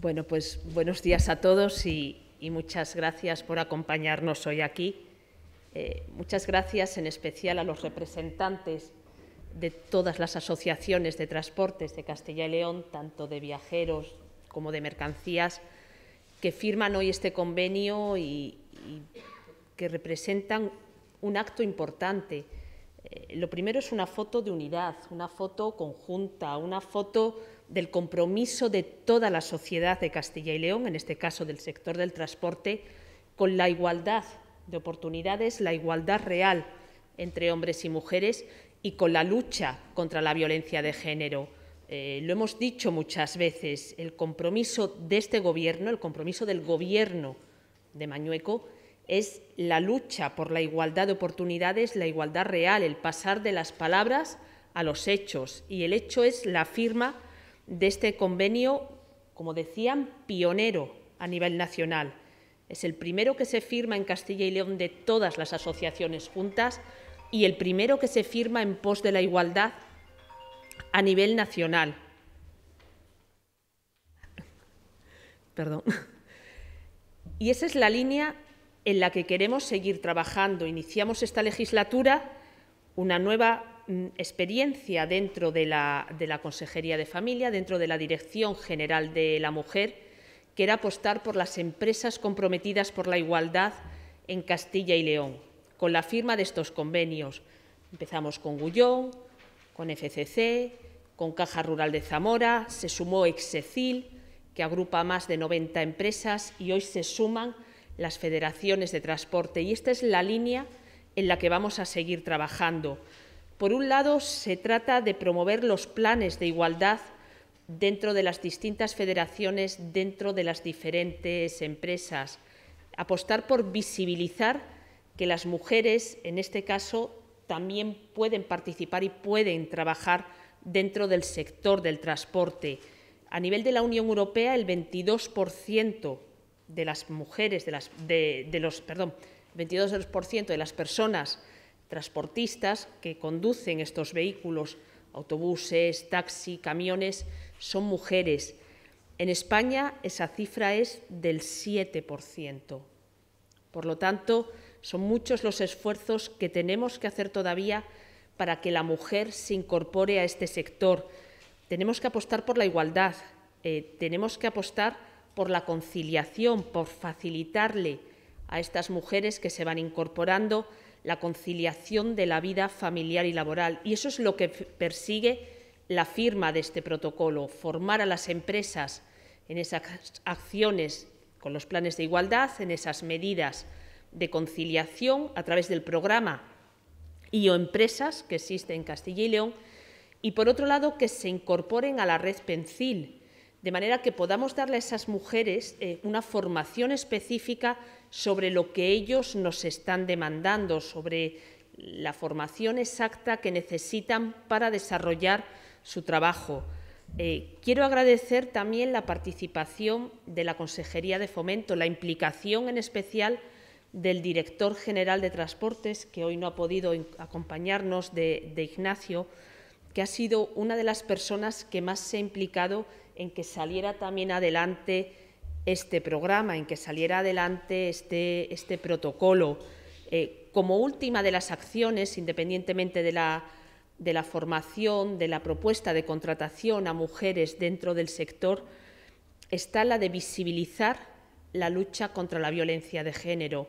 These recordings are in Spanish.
Bueno, pues buenos días a todos y, muchas gracias por acompañarnos hoy aquí. Eh, muchas gracias en especial a los representantes de todas las asociaciones de transportes de Castilla y León, tanto de viajeros como de mercancías, que firman hoy este convenio y que representan un acto importante eh, lo primero es una foto de unidad, una foto conjunta, una foto del compromiso de toda la sociedad de Castilla y León, en este caso del sector del transporte, con la igualdad de oportunidades, la igualdad real entre hombres y mujeres y con la lucha contra la violencia de género. Eh, lo hemos dicho muchas veces, el compromiso de este Gobierno, el compromiso del Gobierno de Mañueco, es la lucha por la igualdad de oportunidades, la igualdad real, el pasar de las palabras a los hechos. Y el hecho es la firma de este convenio, como decían, pionero a nivel nacional. Es el primero que se firma en Castilla y León de todas las asociaciones juntas y el primero que se firma en pos de la igualdad a nivel nacional. Perdón. Y esa es la línea en la que queremos seguir trabajando. Iniciamos esta legislatura una nueva mm, experiencia dentro de la, Consejería de Familia, dentro de la Dirección General de la Mujer, que era apostar por las empresas comprometidas por la igualdad en Castilla y León, con la firma de estos convenios. Empezamos con Gullón, con FCC, con Caja Rural de Zamora, se sumó Execil, que agrupa más de 90 empresas y hoy se suman las federaciones de transporte y esta es la línea en la que vamos a seguir trabajando. Por un lado, se trata de promover los planes de igualdad dentro de las distintas federaciones, dentro de las diferentes empresas. Apostar por visibilizar que las mujeres, en este caso, también pueden participar y pueden trabajar dentro del sector del transporte. A nivel de la Unión Europea, el 22% de las mujeres, de, las, de, los, perdón, 22% de las personas transportistas que conducen estos vehículos, autobuses, taxis, camiones, son mujeres. En España esa cifra es del 7%. Por lo tanto, son muchos los esfuerzos que tenemos que hacer todavía para que la mujer se incorpore a este sector. Tenemos que apostar por la igualdad, eh, tenemos que apostar por la conciliación, por facilitarle a estas mujeres que se van incorporando la conciliación de la vida familiar y laboral. Y eso es lo que persigue la firma de este protocolo, formar a las empresas en esas acciones con los planes de igualdad, en esas medidas de conciliación a través del programa o Empresas que existe en Castilla y León y, por otro lado, que se incorporen a la red PENCIL, de manera que podamos darle a esas mujeres eh, una formación específica sobre lo que ellos nos están demandando, sobre la formación exacta que necesitan para desarrollar su trabajo. Eh, quiero agradecer también la participación de la Consejería de Fomento, la implicación en especial del director general de Transportes, que hoy no ha podido acompañarnos, de, de Ignacio, que ha sido una de las personas que más se ha implicado en que saliera también adelante este programa, en que saliera adelante este, este protocolo. Eh, como última de las acciones, independientemente de la, formación, de la propuesta de contratación a mujeres dentro del sector, está la de visibilizar la lucha contra la violencia de género,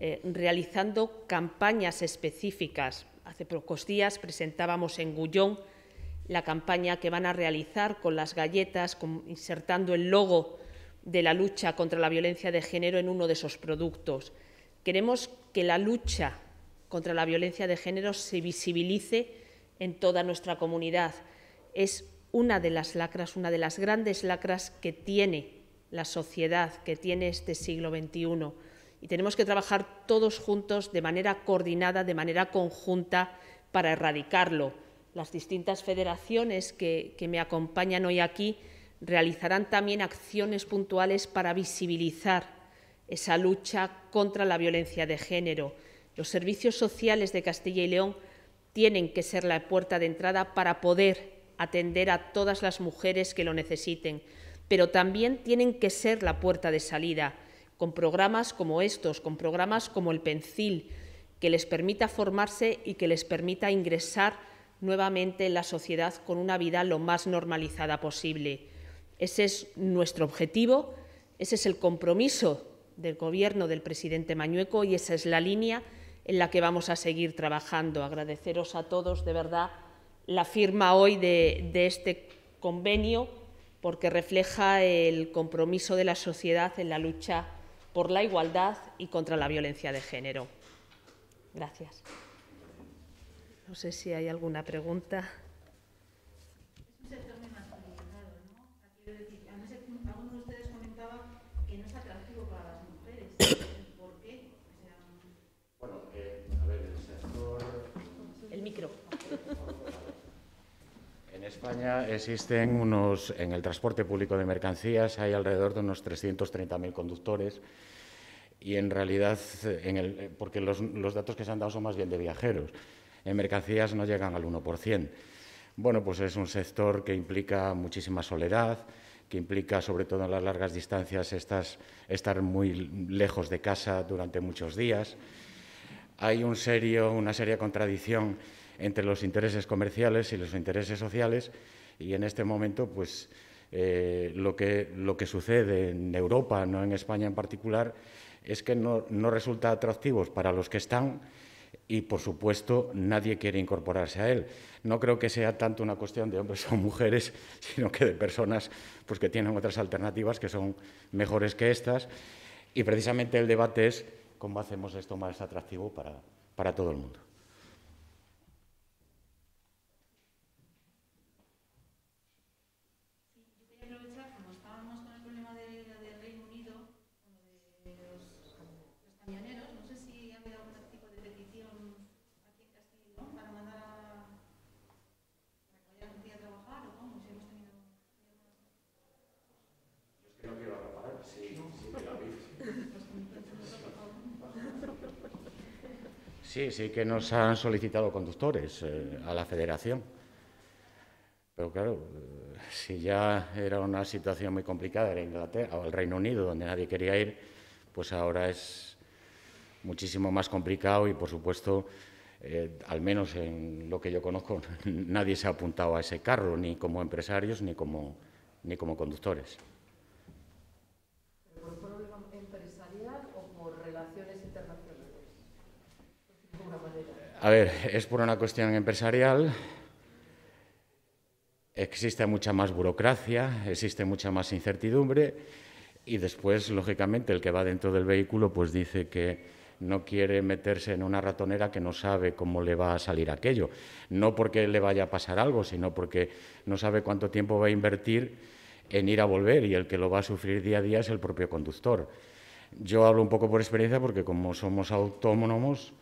eh, realizando campañas específicas. Hace pocos días presentábamos en Gullón la campaña que van a realizar con las galletas, insertando el logo de la lucha contra la violencia de género en uno de esos productos. Queremos que la lucha contra la violencia de género se visibilice en toda nuestra comunidad. Es una de las lacras, una de las grandes lacras que tiene la sociedad, que tiene este siglo XXI. Y tenemos que trabajar todos juntos de manera coordinada, de manera conjunta, para erradicarlo las distintas federaciones que, me acompañan hoy aquí realizarán también acciones puntuales para visibilizar esa lucha contra la violencia de género. Los servicios sociales de Castilla y León tienen que ser la puerta de entrada para poder atender a todas las mujeres que lo necesiten, pero también tienen que ser la puerta de salida, con programas como estos, con programas como el Pencil, que les permita formarse y que les permita ingresar nuevamente en la sociedad con una vida lo más normalizada posible. Ese es nuestro objetivo, ese es el compromiso del Gobierno del presidente Mañueco y esa es la línea en la que vamos a seguir trabajando. Agradeceros a todos, de verdad, la firma hoy de, de este convenio porque refleja el compromiso de la sociedad en la lucha por la igualdad y contra la violencia de género. Gracias. No sé si hay alguna pregunta. Es un sector muy masculinizado, ¿no? Ah, quiero decir, además, eh, de ustedes comentaban que no es atractivo para las mujeres. ¿Por qué? O sea, bueno, eh, a ver, el sector. El micro. En España existen unos, en el transporte público de mercancías hay alrededor de unos 330.000 conductores y en realidad, en el, eh, porque los, los, datos que se han dado son más bien de viajeros en mercancías no llegan al 1%. Bueno, pues es un sector que implica muchísima soledad, que implica, sobre todo en las largas distancias, estar muy lejos de casa durante muchos días. Hay un serio, una seria contradicción entre los intereses comerciales y los intereses sociales y en este momento, pues, eh, lo, que, sucede en Europa, no en España en particular, es que no, no resulta atractivo para los que están y, por supuesto, nadie quiere incorporarse a él. No creo que sea tanto una cuestión de hombres o mujeres, sino que de personas pues, que tienen otras alternativas que son mejores que estas. Y precisamente el debate es cómo hacemos esto más atractivo para todo el mundo. Sí, sí que nos han solicitado conductores eh, a la federación. Pero claro, eh, si ya era una situación muy complicada en Inglaterra, o el Reino Unido, donde nadie quería ir, pues ahora es muchísimo más complicado y, por supuesto, eh, al menos en lo que yo conozco, nadie se ha apuntado a ese carro, ni como empresarios ni como, ni como conductores. A ver, es por una cuestión empresarial. Existe mucha más burocracia, existe mucha más incertidumbre y después, lógicamente, el que va dentro del vehículo pues dice que no quiere meterse en una ratonera que no sabe cómo le va a salir aquello. No porque le vaya a pasar algo, sino porque no sabe cuánto tiempo va a invertir en ir a volver y el que lo va a sufrir día a día es el propio conductor. Yo hablo un poco por experiencia porque como somos autónomos,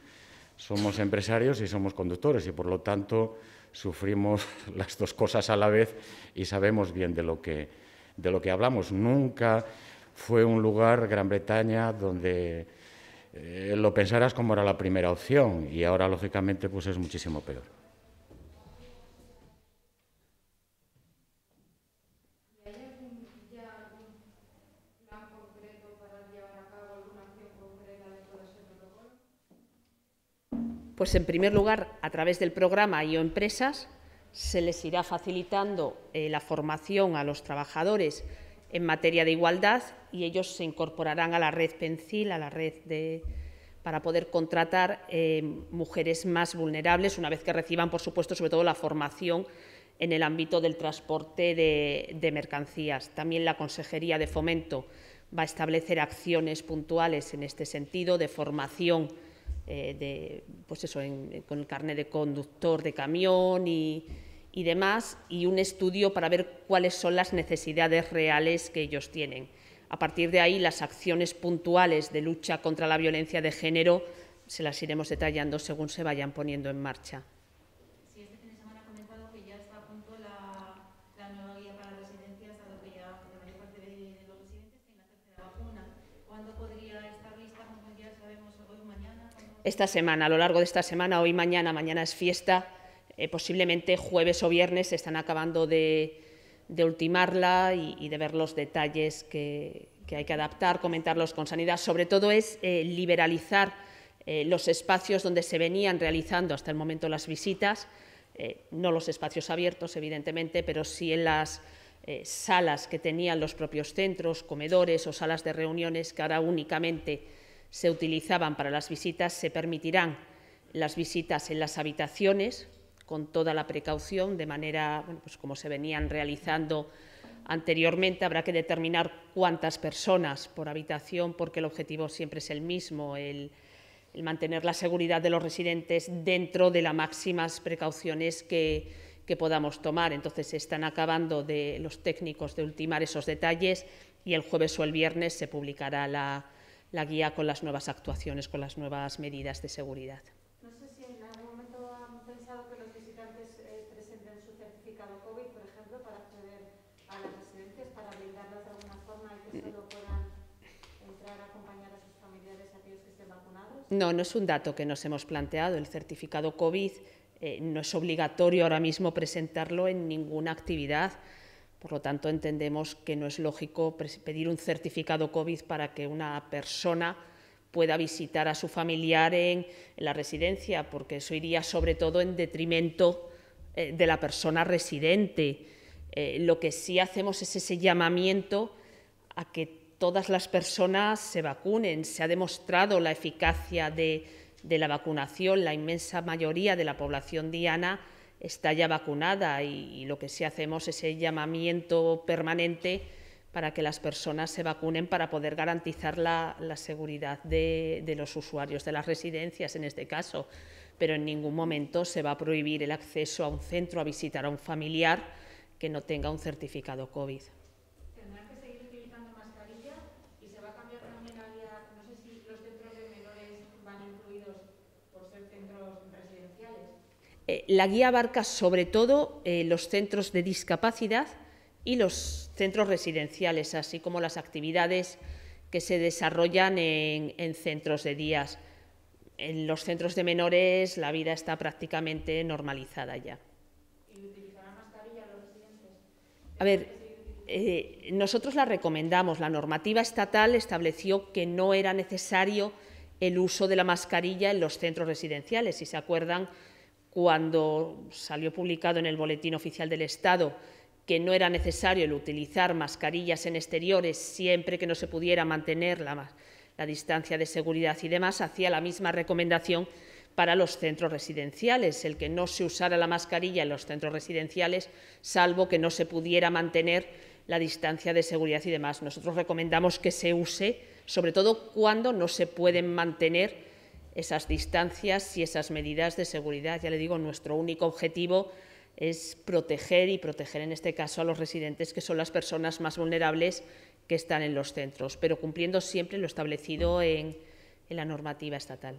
somos empresarios y somos conductores y por lo tanto sufrimos las dos cosas a la vez y sabemos bien de lo que, de lo que hablamos. Nunca fue un lugar, Gran Bretaña, donde eh, lo pensaras como era la primera opción y ahora lógicamente pues es muchísimo peor. Pues en primer lugar, a través del programa IO Empresas se les irá facilitando eh, la formación a los trabajadores en materia de igualdad y ellos se incorporarán a la red PENCIL, a la red de, para poder contratar eh, mujeres más vulnerables, una vez que reciban, por supuesto, sobre todo la formación en el ámbito del transporte de mercancías. También la Consejería de Fomento va a establecer acciones puntuales en este sentido de formación eh, de, pues eso, con el carnet de conductor de camión y, y demás, y un estudio para ver cuáles son las necesidades reales que ellos tienen. A partir de ahí, las acciones puntuales de lucha contra la violencia de género se las iremos detallando según se vayan poniendo en marcha. ¿Cuándo podría esta semana, a lo largo de esta semana, hoy, mañana, mañana es fiesta, eh, posiblemente jueves o viernes se están acabando de, ultimarla y, de ver los detalles que, hay que adaptar, comentarlos con sanidad. Sobre todo es eh, liberalizar eh, los espacios donde se venían realizando hasta el momento las visitas, no los espacios abiertos, evidentemente, pero sí en las salas que tenían los propios centros, comedores o salas de reuniones que ahora únicamente se utilizaban para las visitas, se permitirán las visitas en las habitaciones con toda la precaución, de manera, pues como se venían realizando anteriormente, habrá que determinar cuántas personas por habitación, porque el objetivo siempre es el mismo, el, mantener la seguridad de los residentes dentro de las máximas precauciones que, podamos tomar. Entonces, se están acabando los técnicos de ultimar esos detalles y el jueves o el viernes se publicará la, la guía con las nuevas actuaciones, con las nuevas medidas de seguridad. No sé si en algún momento han pensado que los visitantes eh, presenten su certificado COVID, por ejemplo, para acceder a las residencias, para brindarlas de alguna forma y que solo puedan entrar a acompañar a sus familiares a aquellos que estén vacunados. No, no es un dato que nos hemos planteado. El certificado COVID eh, no es obligatorio ahora mismo presentarlo en ninguna actividad. Por lo tanto, entendemos que no es lógico pedir un certificado COVID para que una persona pueda visitar a su familiar en, la residencia, porque eso iría sobre todo en detrimento eh, de la persona residente. Eh, lo que sí hacemos es ese llamamiento a que todas las personas se vacunen. Se ha demostrado la eficacia de, la vacunación. La inmensa mayoría de la población diana está ya vacunada y, lo que sí hacemos es el llamamiento permanente para que las personas se vacunen para poder garantizar la, seguridad de, de, los usuarios de las residencias en este caso. Pero en ningún momento se va a prohibir el acceso a un centro a visitar a un familiar que no tenga un certificado COVID. Eh, la guía abarca sobre todo eh, los centros de discapacidad y los centros residenciales, así como las actividades que se desarrollan en, centros de días. En los centros de menores la vida está prácticamente normalizada ya. ¿Y mascarilla los residentes? A ver, eh, nosotros la recomendamos. La normativa estatal estableció que no era necesario el uso de la mascarilla en los centros residenciales. Si se acuerdan, cuando salió publicado en el Boletín Oficial del Estado que no era necesario el utilizar mascarillas en exteriores siempre que no se pudiera mantener la, distancia de seguridad y demás, hacía la misma recomendación para los centros residenciales, el que no se usara la mascarilla en los centros residenciales, salvo que no se pudiera mantener la distancia de seguridad y demás. Nosotros recomendamos que se use, sobre todo cuando no se pueden mantener esas distancias y esas medidas de seguridad. Ya le digo, nuestro único objetivo es proteger y proteger en este caso a los residentes, que son las personas más vulnerables que están en los centros, pero cumpliendo siempre lo establecido en, la normativa estatal.